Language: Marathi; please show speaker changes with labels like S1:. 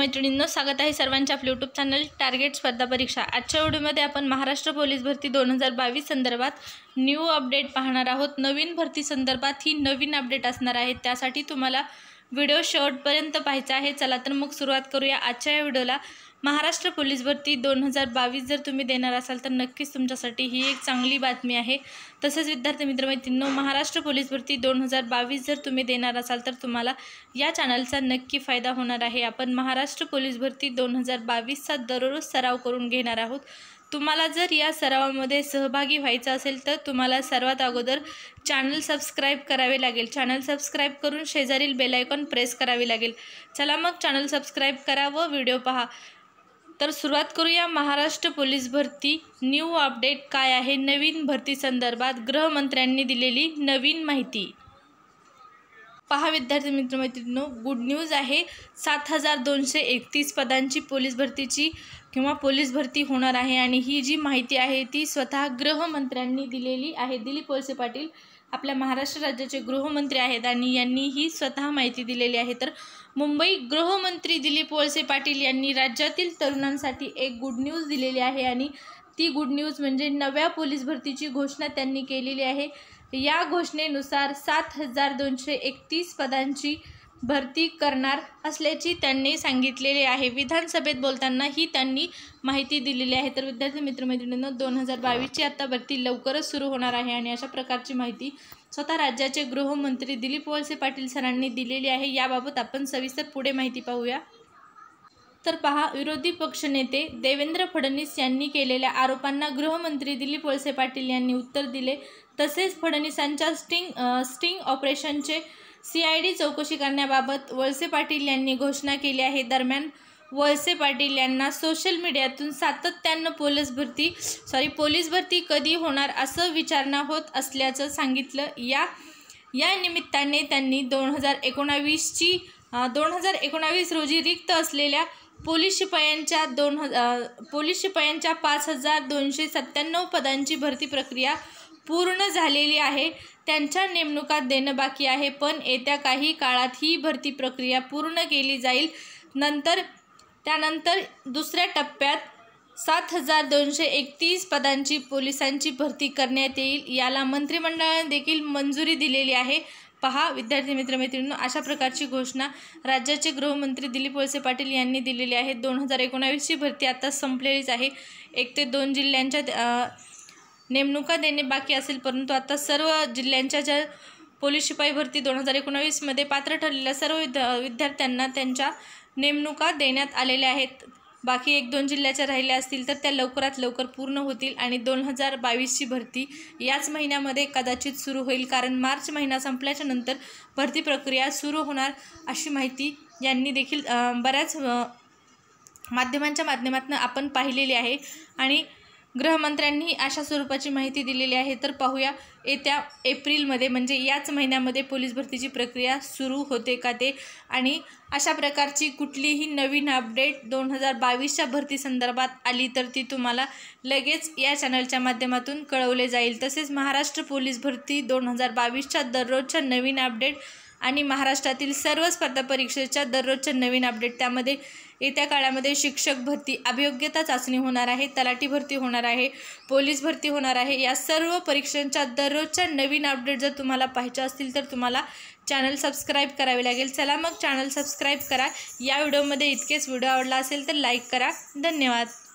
S1: मित्रमैत्रिणींनो स्वागत आहे सर्वांच्या आपल्या यूट्यूब चॅनल टार्गेट स्पर्धा परीक्षा आजच्या व्हिडिओमध्ये आपण महाराष्ट्र पोलीस भरती दोन हजार बावीस संदर्भात न्यू अपडेट पाहणार आहोत नवीन भरती संदर्भात ही नवीन अपडेट असणार आहे त्यासाठी तुम्हाला व्हिडिओ शेवटपर्यंत पाहायचा आहे चला तर मग सुरुवात करूया आजच्या या व्हिडिओला महाराष्ट्र पोलीस भरती दोन हजार बावीस जर तुम्ही देणार असाल तर नक्कीच तुमच्यासाठी ही एक चांगली बातमी आहे तसेच विद्यार्थी मित्रमैत्रिणींनो महाराष्ट्र पोलीस भरती दोन हजार बावीस जर तुम्ही देणार असाल तर तुम्हाला या चॅनलचा नक्की फायदा होणार आहे आपण महाराष्ट्र पोलीस भरती दोन हजार बावीसचा दररोज सराव करून घेणार आहोत तुम्हाला जर या सरावामध्ये सहभागी व्हायचं असेल तर तुम्हाला सर्वात अगोदर चॅनल सबस्क्राईब करावे लागेल चॅनल सबस्क्राईब करून शेजारील बेलायकॉन प्रेस करावी लागेल चला मग चॅनल सबस्क्राईब करा व व्हिडिओ पहा तर सुरुवात करूया महाराष्ट्र पोलीस भरती न्यू अपडेट काय आहे नवीन भरती संदर्भात गृहमंत्र्यांनी दिलेली नवीन माहिती पहा विद्यार्थी मित्रमैत्रिणींनो गुड न्यूज आहे सात हजार दोनशे एकतीस पदांची पोलीस भरतीची किंवा पोलीस भरती होणार आहे आणि ही जी माहिती आहे ती स्वतः गृहमंत्र्यांनी दिलेली आहे दिलीप वळसे पाटील आपल्या महाराष्ट्र राज्याचे गृहमंत्री आहेत आणि यांनी ही स्वतः माहिती दिलेली आहे तर मुंबई गृहमंत्री दिलीप वळसे पाटील यांनी राज्यातील तरुणांसाठी एक गुड न्यूज दिलेली आहे आणि ती गुड न्यूज म्हणजे नव्या पोलीस भरतीची घोषणा त्यांनी केलेली आहे या घोषणेनुसार सात हजार दोनशे एकतीस पदांची भरती करणार असल्याची त्यांनी सांगितलेली आहे विधानसभेत बोलताना ही त्यांनी माहिती दिलेली आहे तर विद्यार्थी मित्रमैत्रिणींना दोन हजार बावीसची आत्ता भरती लवकरच सुरू होणार आहे आणि अशा प्रकारची माहिती स्वतः राज्याचे गृहमंत्री दिलीप वळसे पाटील सरांनी दिलेली आहे याबाबत आपण सविस्तर पुढे माहिती पाहूया तर पहा विरोधी पक्षनेते देवेंद्र फडणवीस यांनी केलेल्या आरोपांना गृहमंत्री दिलीप वळसे पाटील यांनी उत्तर दिले तसेच फडणवीसांच्या स्टिंग स्टिंग ऑपरेशनचे सी आय डी चौकशी करण्याबाबत वळसे पाटील यांनी घोषणा केली आहे दरम्यान वळसे पाटील यांना सोशल मीडियातून सातत्यानं पोलीस भरती सॉरी पोलीस भरती कधी होणार असं विचारणा होत असल्याचं सांगितलं या या निमित्ताने त्यांनी दोन हजार एकोणावीसची दोन हजार एकोणावीस रोजी रिक्त असलेल्या पोलीस शिपायांच्या दोन हजार पोलीस शिपायांच्या पाच हजार दोनशे सत्त्याण्णव पदांची भरती प्रक्रिया पूर्ण झालेली आहे त्यांच्या नेमणुका देणं बाकी आहे पण येत्या काही काळात ही भरती प्रक्रिया पूर्ण केली जाईल नंतर त्यानंतर दुसऱ्या टप्प्यात सात हजार दोनशे एकतीस पदांची पोलिसांची भरती करण्यात येईल याला मंत्रिमंडळाने देखील मंजुरी दिलेली आहे पहा विद्यार्थी मित्र मैत्रिणींनो अशा प्रकारची घोषणा राज्याचे गृहमंत्री दिलीप वळसे पाटील यांनी दिलेली आहे दोन हजार एकोणावीसची भरती आता संपलेलीच आहे एक ते दोन जिल्ह्यांच्या नेमणुका देणे बाकी असेल परंतु आता सर्व जिल्ह्यांच्या ज्या पोलीस शिपाई भरती दोन हजार एकोणावीसमध्ये पात्र ठरलेल्या सर्व विद्या विद्यार्थ्यांना त्यांच्या नेमणुका देण्यात आलेल्या आहेत बाकी एक दोन जिल्ह्याच्या राहिल्या असतील तर त्या लवकरात लवकर पूर्ण होतील आणि दोन हजार बावीसची भरती याच महिन्यामध्ये कदाचित सुरू होईल कारण मार्च महिना संपल्याच्या नंतर भरती प्रक्रिया सुरू होणार अशी माहिती यांनी देखील बऱ्याच माध्यमांच्या माध्यमातून आपण पाहिलेली आहे आणि गृहमंत्र्यांनी अशा स्वरूपाची माहिती दिलेली आहे तर पाहूया येत्या एप्रिलमध्ये म्हणजे याच महिन्यामध्ये पोलीस भरतीची प्रक्रिया सुरू होते का ते आणि अशा प्रकारची कुठलीही नवीन अपडेट दोन हजार बावीसच्या भरती संदर्भात आली तर ती तुम्हाला लगेच या चॅनलच्या माध्यमातून कळवले जाईल तसेच महाराष्ट्र पोलीस भरती दोन हजार बावीसच्या दररोजच्या नवीन अपडेट आणि महाराष्ट्रातील सर्व स्पर्धा परीक्षेच्या दररोजच्या नवीन अपडेट त्यामध्ये येत्या काळामध्ये शिक्षक भरती अभियोग्यता चाचणी होणार आहे तलाठी भरती होणार आहे पोलीस भरती होणार आहे या सर्व परीक्षांच्या दररोजच्या नवीन अपडेट जर तुम्हाला पाहिजे असतील तर तुम्हाला चॅनल सबस्क्राईब करावे लागेल चला मग चॅनल सबस्क्राईब करा या व्हिडिओमध्ये इतकेच व्हिडिओ आवडला असेल तर लाईक करा धन्यवाद